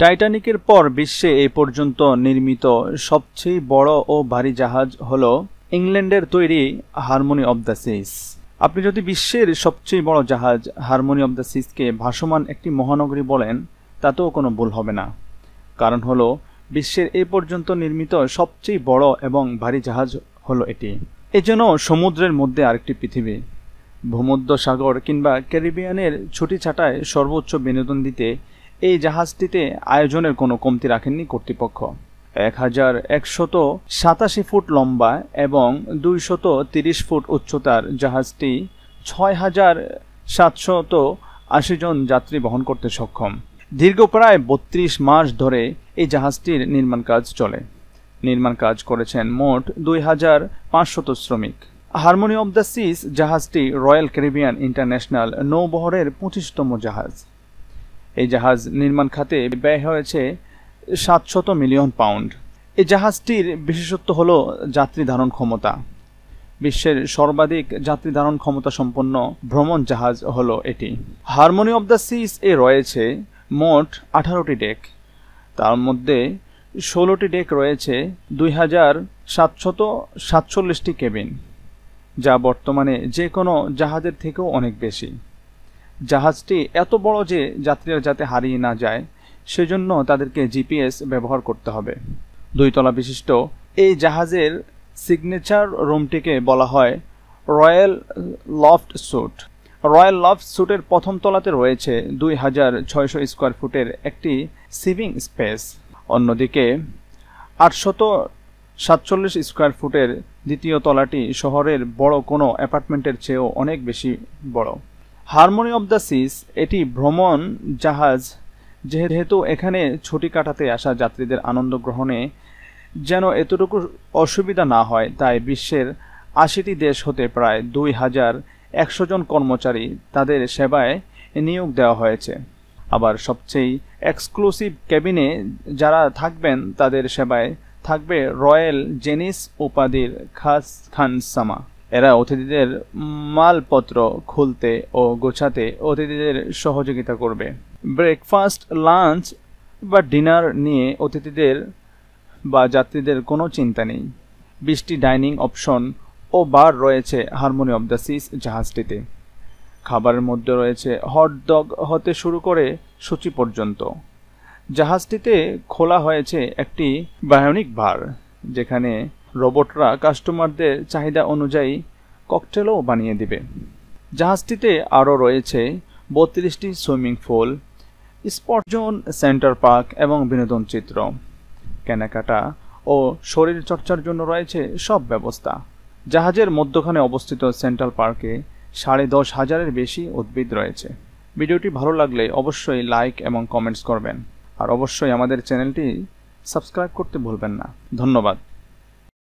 টাইটানিকের পর বিশ্বে এ পর্যন্ত নির্মিত সবচেয়ে বড় ও ভারী জাহাজ হল ইংল্যান্ডের তৈরি হারমোনি অব দ্য সিস আপনি যদি বিশ্বের সবচেয়ে বড় জাহাজ হারমোনি অব দ্য সিসকে ভাসমান একটি মহানগরী বলেন তাতেও কোনো ভুল হবে না কারণ হলো বিশ্বের এ পর্যন্ত নির্মিত সবচেয়ে বড় এবং ভারী জাহাজ হলো এটি এ যেন সমুদ্রের মধ্যে আরেকটি পৃথিবী ভূমধ্য সাগর কিংবা ক্যারিবিয়ানের ছুটি ছাটায় সর্বোচ্চ বিনোদন দিতে এই জাহাজটিতে আয়োজনের কোনো কমতি রাখেননি কর্তৃপক্ষ এক হাজার একশত সাতাশি ফুট লম্বা এবং দুইশত তিরিশ ফুট উচ্চতার জাহাজটি ছয় হাজার সাতশত আশি জন যাত্রী বহন করতে সক্ষম দীর্ঘ প্রায় বত্রিশ মাস ধরে এই জাহাজটির নির্মাণ কাজ চলে নির্মাণ কাজ করেছেন মোট দুই হাজার পাঁচশত শ্রমিক হারমোনি অব দ্য সিস জাহাজটি রয়্যাল ক্যারিবিয়ান ইন্টারন্যাশনাল নৌবহরের পঁচিশতম জাহাজ এই জাহাজ নির্মাণ খাতে ব্যয় হয়েছে সাতশত মিলিয়ন পাউন্ড এই জাহাজটির বিশেষত্ব হল যাত্রী ধারণ ক্ষমতা বিশ্বের সর্বাধিক যাত্রী ধারণ ক্ষমতা সম্পন্ন ভ্রমণ জাহাজ হল এটি হারমোনি অব দ্য সিস এ রয়েছে মোট আঠারোটি ডেক তার মধ্যে ষোলোটি ডেক রয়েছে দুই হাজার সাতশত সাতচল্লিশটি কেবিন যা বর্তমানে যে কোনো জাহাজের থেকেও অনেক বেশি জাহাজটি এত বড় যে যাত্রীরা যাতে হারিয়ে না যায় সেজন্য তাদেরকে জিপিএস ব্যবহার করতে হবে দুইতলা বিশিষ্ট এই জাহাজের সিগনেচার রুমটিকে বলা হয় Royal Loft Suite Royal Loft স্যুটের প্রথম তলাতে রয়েছে দুই হাজার ছয়শো স্কোয়ার ফুটের একটি সিভিং স্পেস অন্যদিকে আটশত সাতচল্লিশ স্কোয়ার ফুটের দ্বিতীয় তলাটি শহরের বড় কোনো অ্যাপার্টমেন্টের চেয়েও অনেক বেশি বড় হারমোনি অব দ্য সিস এটি ভ্রমণ জাহাজ যেহেতু এখানে ছুটি কাটাতে আসা যাত্রীদের আনন্দ গ্রহণে যেন এতটুকু অসুবিধা না হয় তাই বিশ্বের আশিটি দেশ হতে প্রায় দুই হাজার একশো জন কর্মচারী তাদের সেবায় নিয়োগ দেওয়া হয়েছে আবার সবচেয়ে এক্সক্লুসিভ ক্যাবিনে যারা থাকবেন তাদের সেবায় থাকবে রয়্যাল জেনিস উপাধির খাস খানসামা এরা অতিথিদের মালপত্র খুলতে ও গোছাতে অতিথিদের সহযোগিতা করবে ব্রেকফাস্ট লাঞ্চ বা ডিনার নিয়ে অতিথিদের বা যাত্রীদের কোনো চিন্তা নেই বিশটি ডাইনিং অপশন ও বার রয়েছে হারমোনি অব দ্য সিস জাহাজটিতে খাবারের মধ্যে রয়েছে হটডগ হতে শুরু করে সূচি পর্যন্ত জাহাজটিতে খোলা হয়েছে একটি বায়োনিক ভার যেখানে রোবটরা কাস্টমারদের চাহিদা অনুযায়ী ককটেলও বানিয়ে দিবে জাহাজটিতে আরও রয়েছে বত্রিশটি সুইমিং পুল স্পটজন সেন্টার পার্ক এবং বিনোদন চিত্র কেনাকাটা ও শরীর চর্চার জন্য রয়েছে সব ব্যবস্থা জাহাজের মধ্যখানে অবস্থিত সেন্ট্রাল পার্কে সাড়ে দশ হাজারের বেশি উদ্ভিদ রয়েছে ভিডিওটি ভালো লাগলে অবশ্যই লাইক এবং কমেন্টস করবেন আর অবশ্যই আমাদের চ্যানেলটি সাবস্ক্রাইব করতে ভুলবেন না ধন্যবাদ